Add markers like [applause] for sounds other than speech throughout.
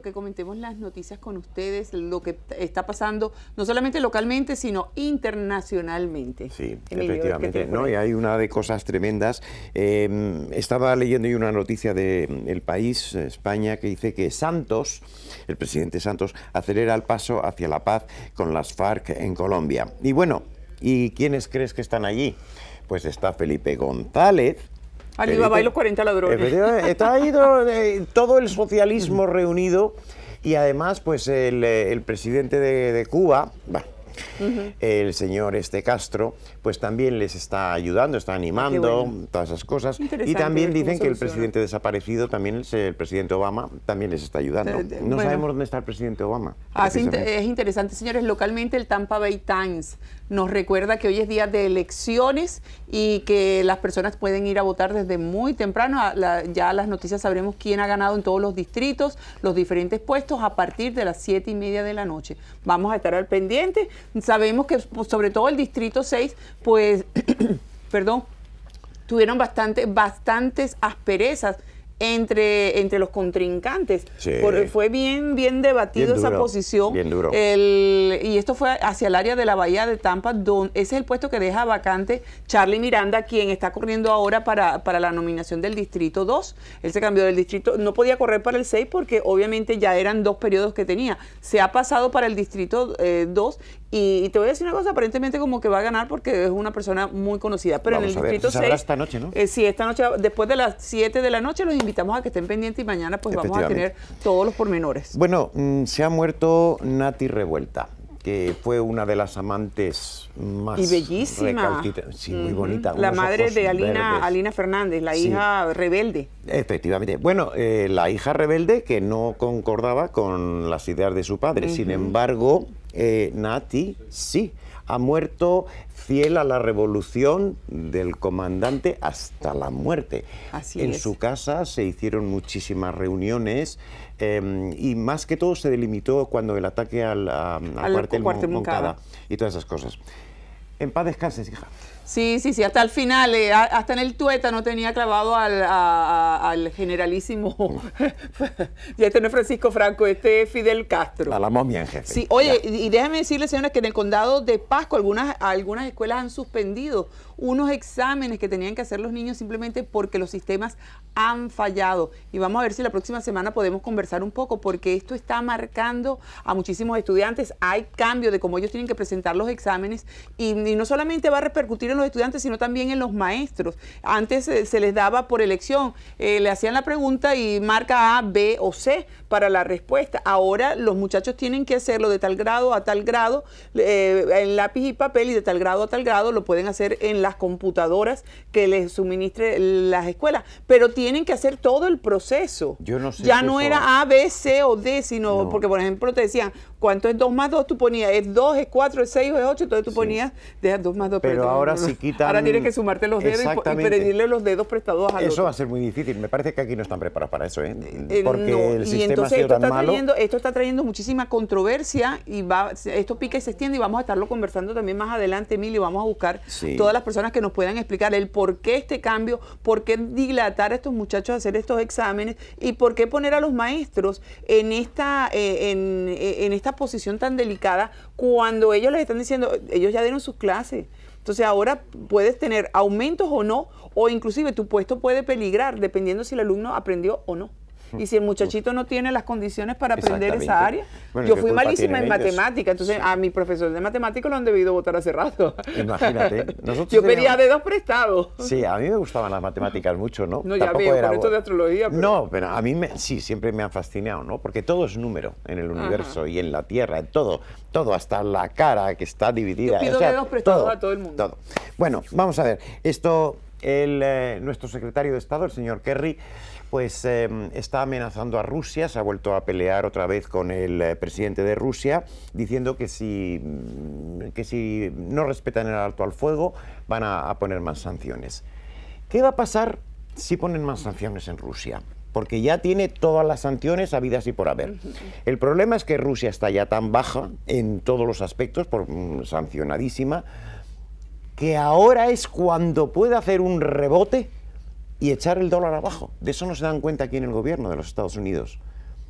que comentemos las noticias con ustedes, lo que está pasando, no solamente localmente, sino internacionalmente. Sí, efectivamente. No, y hay una de cosas tremendas. Em, estaba leyendo yo una noticia de El País, España, que dice que Santos, el presidente Santos, acelera el paso hacia la paz con las FARC en Colombia. Y bueno, ¿y quiénes crees que están allí? Pues está Felipe González, Alibaba y los 40 ladrones. Está ahí eh, todo, el socialismo reunido y además pues el, eh, presidente de, Cuba, el señor este Castro, pues también les está ayudando, está animando, ah, todas esas cosas. Y también dicen que el presidente desaparecido, también el, presidente Obama, también les está ayudando. Eh, no sabemos dónde está el presidente Obama. Ah, es interesante, señores. Localmente el Tampa Bay Times nos recuerda que hoy es día de elecciones y que las personas pueden ir a votar desde muy temprano. ya las noticias sabremos quién ha ganado en todos los distritos, los diferentes puestos a partir de las siete y media de la noche. Vamos a estar al pendiente. Sabemos que pues, sobre todo el Distrito 6, pues, [clears throat] perdón, tuvieron bastante, bastantes asperezas entre, entre los contrincantes. porque fue bien, bien debatido esa posición. Bien y esto fue hacia el área de la bahía de Tampa, donde ese es el puesto que deja vacante Charlie Miranda, quien está corriendo ahora para, para la nominación del Distrito 2. Él se cambió del Distrito, no podía correr para el 6 porque obviamente ya eran dos periodos que tenía. Se ha pasado para el Distrito 2 eh, y, te voy a decir una cosa, aparentemente como que va a ganar porque es una persona muy conocida. Pero en el distrito 6... esta eh, sí, esta noche, después de las 7 de la noche, los invitamos a que estén pendientes y mañana pues vamos a tener todos los pormenores. Bueno, mm, se ha muerto Nati Revuelta que fue una de las amantes más y bellísima sí muy bonita la madre de Alina Alina Fernández la hija rebelde efectivamente bueno eh, la hija rebelde que no concordaba con las ideas de su padre sin embargo eh, Nati, sí, ha muerto fiel a la revolución del comandante hasta la muerte. en su casa se hicieron muchísimas reuniones em, y más que todo se delimitó cuando el ataque al, cuartel, y todas esas cosas. En paz descanses, hija. Sí, sí, sí, hasta el final, eh, hasta en el tueta no tenía clavado al, generalísimo. [laughs] ya este no es Francisco Franco, este es Fidel Castro. A la momia en jefe. Sí, oye, y déjame decirle, señores, que en el condado de Pasco algunas, algunas escuelas han suspendido unos exámenes que tenían que hacer los niños simplemente porque los sistemas han fallado. Y vamos a ver si la próxima semana podemos conversar un poco, porque esto está marcando a muchísimos estudiantes. Hay cambio de cómo ellos tienen que presentar los exámenes y, no solamente va a repercutir en los estudiantes, sino también en los maestros. Antes eh, se les daba por elección, eh, le hacían la pregunta y marca A, B o C para la respuesta. Ahora los muchachos tienen que hacerlo de tal grado a tal grado, eh, en lápiz y papel, y de tal grado a tal grado lo pueden hacer en las computadoras que les suministre las escuelas. Pero tienen que hacer todo el proceso. Yo no sé. Ya no era A, B, C o D, sino porque, por ejemplo, te decían, ¿Cuánto es 2 más 2? Tú ponías, es 2, es 4, es 6 es 8, entonces tú ponías, deja 2 más 2. Pero, ahora sí si quitan... Ahora tienes que sumarte los dedos y, pedirle los dedos prestados a Eso va a ser muy difícil. Me parece que aquí no están preparados para eso, ¿eh? Eh, Porque el sistema y entonces, esto está Trayendo, esto está trayendo muchísima controversia y va, esto pica y se extiende y vamos a estarlo conversando también más adelante, Emilio. Vamos a buscar todas las personas que nos puedan explicar el por qué este cambio, por qué dilatar a estos muchachos a hacer estos exámenes y por qué poner a los maestros en esta, eh, en, en esta posición tan delicada cuando ellos les están diciendo, ellos ya dieron sus clases. Entonces ahora puedes tener aumentos o no, o inclusive tu puesto puede peligrar dependiendo si el alumno aprendió o no. Y si el muchachito no tiene las condiciones para aprender esa área, yo fui malísima en matemática, entonces a mis profesores de matemáticas lo han debido votar hace rato. Imagínate. [laughs] yo pedía dedos prestados. Sí, a mí me gustaban las matemáticas mucho, ¿no? No, ya veo, era... esto de astrología. No, pero a mí sí, siempre me han fascinado, ¿no? Porque todo es número en el universo y en la Tierra, en todo, todo, hasta la cara que está dividida. Yo pido dedos prestados a todo el mundo. Bueno, vamos a ver, esto... El, eh, nuestro secretario de Estado, el señor Kerry, pues em, está amenazando a Rusia, se ha vuelto a pelear otra vez con el eh, presidente de Rusia, diciendo que si, mm, que si no respetan el alto al fuego van a, a poner más sanciones. ¿Qué va a pasar si ponen más sanciones en Rusia? porque ya tiene todas las sanciones habidas y por haber. El problema es que Rusia está ya tan baja en todos los aspectos, por, mm, sancionadísima, que ahora es cuando puede hacer un rebote y echar el dólar abajo. De eso no se dan cuenta aquí en el gobierno de los Estados Unidos.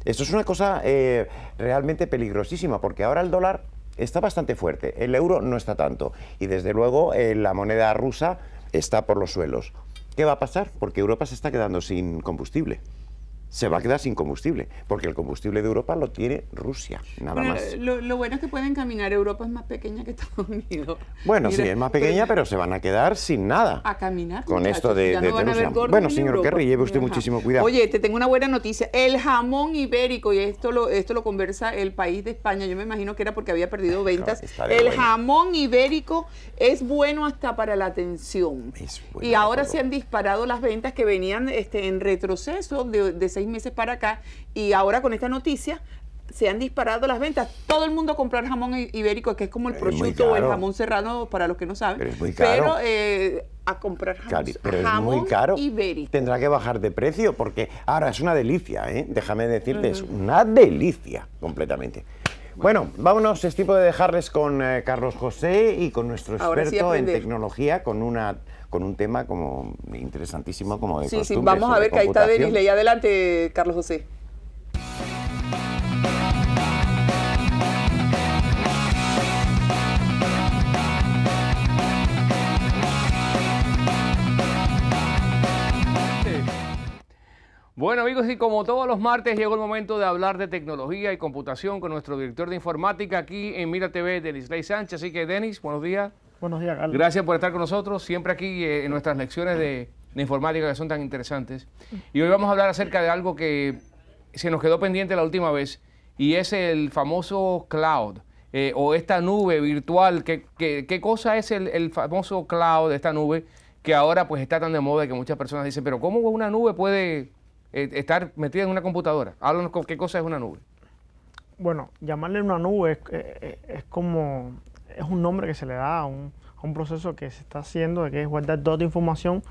Esto es una cosa eh, realmente peligrosísima, porque ahora el dólar está bastante fuerte, el euro no está tanto, y desde luego eh, la moneda rusa está por los suelos. ¿Qué va a pasar? Porque Europa se está quedando sin combustible se va a quedar sin combustible, porque el combustible de Europa lo tiene Rusia, nada más. Lo, bueno es que pueden caminar, Europa es más pequeña que Estados Unidos. Bueno, sí, es más pequeña, pues, pero, se van a quedar sin nada. A caminar. Con esto de, Bueno, señor Kerry, lleve usted muchísimo cuidado. Oye, te tengo una buena noticia. El jamón ibérico, y esto lo, esto lo conversa el país de España, yo me imagino que era porque había perdido ventas. el jamón ibérico es bueno hasta para la atención. y ahora se han disparado las ventas que venían este, en retroceso de, de meses para acá y ahora con esta noticia se han disparado las ventas. Todo el mundo comprar jamón ibérico, que es como el prosciutto o el jamón serrano, para los que no saben. Pero, muy eh, a comprar jamón, pero es muy caro. ibérico. Tendrá que bajar de precio porque ahora es una delicia, ¿eh? déjame decirte, es una delicia completamente. Bueno, vámonos, es tipo de dejarles con eh, Carlos José y con nuestro experto en tecnología, con una con un tema como interesantísimo como de Sí, sí, vamos a ver que ahí está Denis Ley. Adelante, Carlos José. Bueno amigos, y como todos los martes llegó el momento de hablar de tecnología y computación con nuestro director de informática aquí en Mira TV, Denis Ley Sánchez. Así que Denis, buenos días. Buenos días, Carlos. Gracias por estar con nosotros, siempre aquí eh, en nuestras lecciones de, informática que son tan interesantes. Y hoy vamos a hablar acerca de algo que se nos quedó pendiente la última vez y es el famoso cloud. Eh, o esta nube virtual, ¿qué, qué, cosa es el, famoso cloud, esta nube que ahora pues está tan de moda que muchas personas dicen, pero ¿cómo una nube puede eh, estar metida en una computadora? Háblanos qué cosa es una nube. Bueno, llamarle una nube es, es como es un nombre que se le da a un, proceso que se está haciendo, de que es guardar toda la información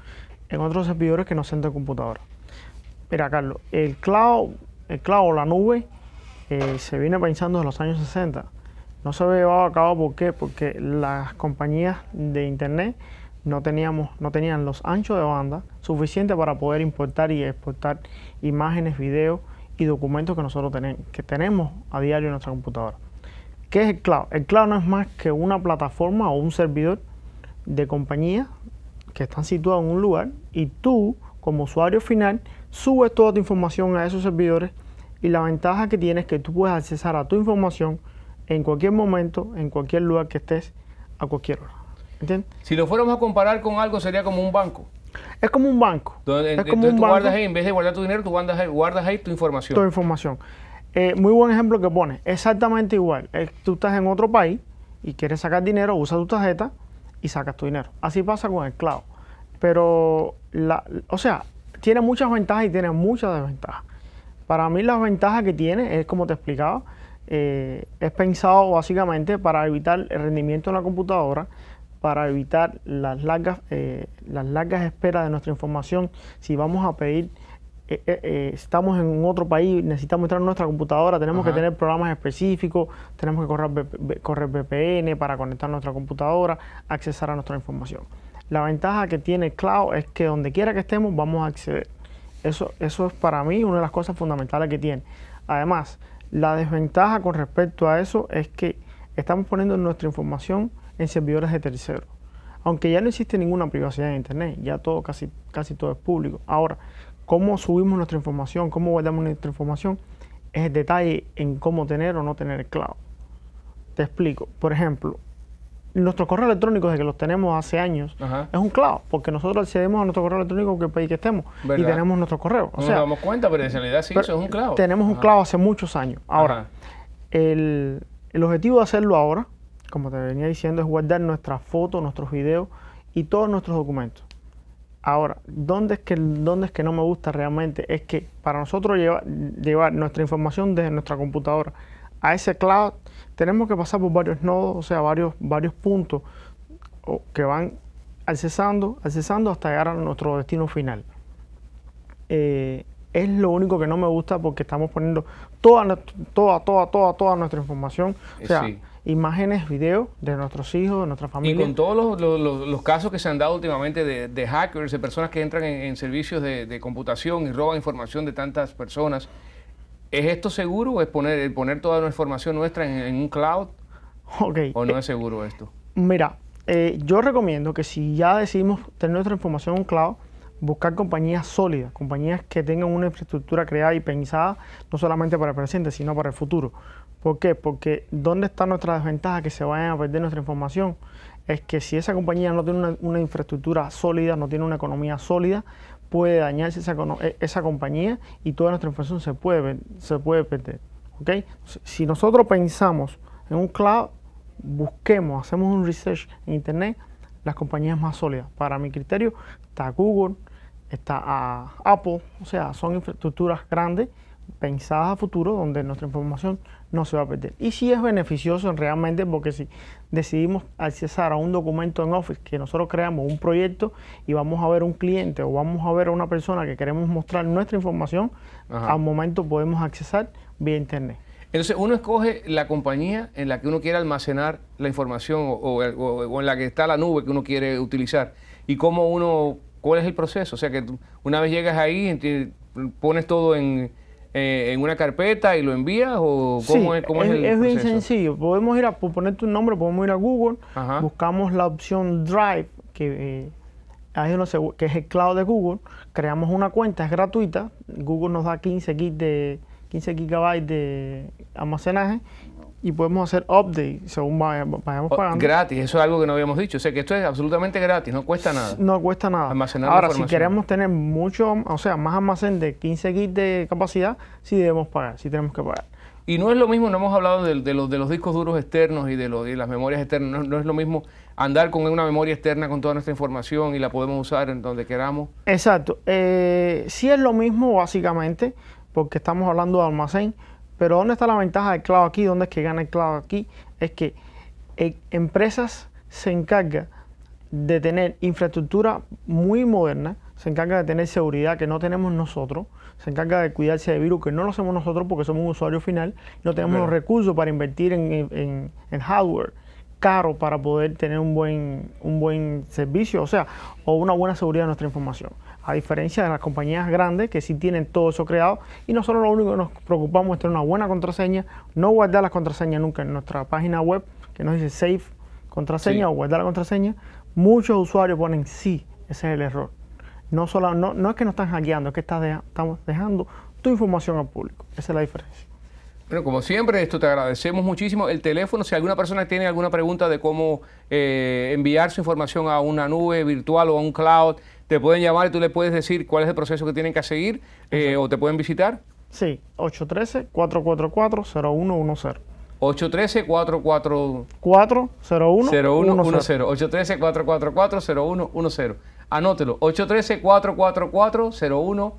en otros servidores que no sean de computadora. Mira, Carlos, el cloud, el cloud o la nube eh, se viene pensando desde los años 60. No se había llevado a cabo ¿por qué? porque las compañías de internet no, teníamos, no tenían los anchos de banda suficientes para poder importar y exportar imágenes, videos y documentos que nosotros tenemos, que tenemos a diario en nuestra computadora. ¿Qué es el cloud? El cloud no es más que una plataforma o un servidor de compañía que están situado en un lugar y tú, como usuario final, subes toda tu información a esos servidores y la ventaja que tienes es que tú puedes accesar a tu información en cualquier momento, en cualquier lugar que estés, a cualquier hora. Si lo fuéramos a comparar con algo, sería como un banco. Es como un banco. entonces tú guardas ahí, en vez de guardar tu dinero, tú guardas ahí, guardas ahí tu información. Tu información. Eh, muy buen ejemplo que pone. Exactamente igual. Eh, tú estás en otro país y quieres sacar dinero, usa tu tarjeta y sacas tu dinero. Así pasa con el cloud. Pero, la, o sea, tiene muchas ventajas y tiene muchas desventajas. Para mí las ventajas que tiene es, como te explicaba, eh, es pensado básicamente para evitar el rendimiento en la computadora, para evitar las largas, las largas esperas de nuestra información. Si vamos a pedir eh, eh, eh, estamos en otro país, necesitamos entrar en nuestra computadora, tenemos que tener programas específicos, tenemos que correr, correr VPN para conectar nuestra computadora, accesar a nuestra información. La ventaja que tiene cloud es que donde quiera que estemos vamos a acceder. Eso, eso es para mí una de las cosas fundamentales que tiene. Además, la desventaja con respecto a eso es que estamos poniendo nuestra información en servidores de terceros. Aunque ya no existe ninguna privacidad en Internet, ya todo, casi, casi todo es público. Ahora, cómo subimos nuestra información, cómo guardamos nuestra información, es el detalle en cómo tener o no tener el cloud. Te explico. Por ejemplo, nuestro correo electrónico desde que los tenemos hace años, es un cloud, porque nosotros accedemos a nuestro correo electrónico en que país que estemos y tenemos nuestro correo. O sea, nos damos cuenta, pero en realidad sí, eso es un cloud. Tenemos un cloud hace muchos años. Ahora, el, el, objetivo de hacerlo ahora, como te venía diciendo, es guardar nuestras fotos, nuestros videos y todos nuestros documentos. Ahora, ¿dónde es, que, ¿dónde es que no me gusta realmente? Es que para nosotros llevar, llevar nuestra información desde nuestra computadora a ese cloud, tenemos que pasar por varios nodos, o sea, varios, varios puntos que van accesando, accesando hasta llegar a nuestro destino final. Eh, es lo único que no me gusta porque estamos poniendo toda, toda, toda, toda, toda nuestra información. O sea, eh, imágenes, videos de nuestros hijos, de nuestra familia. Y con todos los, casos que se han dado últimamente de, hackers, de personas que entran en, servicios de, computación y roban información de tantas personas, ¿es esto seguro o es poner, poner toda la información nuestra en, un cloud? Okay. ¿O no eh, es seguro esto? Mira, eh, yo recomiendo que si ya decidimos tener nuestra información en un cloud, buscar compañías sólidas, compañías que tengan una infraestructura creada y pensada no solamente para el presente, sino para el futuro. ¿Por qué? Porque ¿dónde está nuestra desventaja que se vayan a perder nuestra información? Es que si esa compañía no tiene una, infraestructura sólida, no tiene una economía sólida, puede dañarse esa, e-, compañía y toda nuestra información se puede, se puede perder. ¿okay? Si nosotros pensamos en un cloud, busquemos, hacemos un research en Internet, las compañías más sólidas. Para mi criterio está Google, está a Apple, o sea, son infraestructuras grandes pensadas a futuro donde nuestra información no se va a perder. Y si sí es beneficioso realmente porque si decidimos accesar a un documento en Office, que nosotros creamos un proyecto y vamos a ver un cliente o vamos a ver a una persona que queremos mostrar nuestra información, a al momento podemos accesar vía Internet. Entonces uno escoge la compañía en la que uno quiere almacenar la información o en la que está la nube que uno quiere utilizar y cómo uno cuál es el proceso. O sea, que una vez llegas ahí, pones todo en, eh, en una carpeta y lo envías o cómo, es, cómo es, es bien sencillo. Podemos ir a poner tu nombre, podemos ir a Google, buscamos la opción Drive, que, hay eh, que es el cloud de Google, creamos una cuenta, es gratuita, Google nos da 15 de 15 gigabytes de almacenaje y podemos hacer update según vayamos oh, pagando. Gratis, eso es algo que no habíamos dicho. O sea que esto es absolutamente gratis, no cuesta nada. No cuesta nada. Almacenar Ahora, si queremos tener mucho, o sea, más almacén de 15 kits de capacidad, sí debemos pagar, sí tenemos que pagar. Y no es lo mismo, no hemos hablado de, los, discos duros externos y de, los, de las memorias externas, no, es lo mismo andar con una memoria externa con toda nuestra información y la podemos usar en donde queramos. Exacto, eh, sí es lo mismo básicamente, porque estamos hablando de almacén, pero ¿dónde está la ventaja del cloud aquí? ¿Dónde es que gana el cloud aquí? Es que eh, empresas se encargan de tener infraestructura muy moderna, se encarga de tener seguridad que no tenemos nosotros, se encarga de cuidarse de virus que no lo hacemos nosotros porque somos un usuario final, no tenemos los recursos para invertir en, hardware caro para poder tener un buen, un buen servicio, o sea, o una buena seguridad de nuestra información a diferencia de las compañías grandes que sí tienen todo eso creado y nosotros lo único que nos preocupamos es tener una buena contraseña, no guardar la contraseña nunca en nuestra página web que nos dice safe contraseña o guardar la contraseña, muchos usuarios ponen sí, ese es el error. No, solo, no, es que nos están hackeando, es que estamos dejando tu información al público. Esa es la diferencia. Bueno, como siempre, esto te agradecemos muchísimo. El teléfono, si alguna persona tiene alguna pregunta de cómo eh, enviar su información a una nube virtual o a un cloud, te pueden llamar y tú le puedes decir cuál es el proceso que tienen que seguir eh, o te pueden visitar. Sí, 813-444-0110. 813-444-0110. 813-444-0110. Anótelo, 813-444-0110.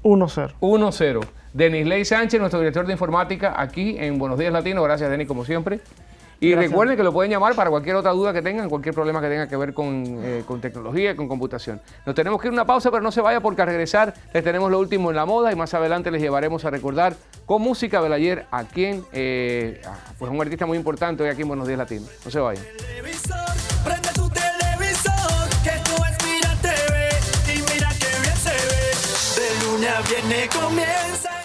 10 0 Denis Ley Sánchez, nuestro director de informática aquí en Buenos Días Latino. Gracias, Denis, como siempre. Y recuerden que lo pueden llamar para cualquier otra duda que tengan, cualquier problema que tenga que ver con, eh, con tecnología, con computación. Nos tenemos que ir a una pausa, pero no se vaya porque al regresar les tenemos lo último en la moda y más adelante les llevaremos a recordar con música del ayer a quien, eh, pues un artista muy importante hoy aquí en Buenos Días Latino. No se vayan. viene comienza.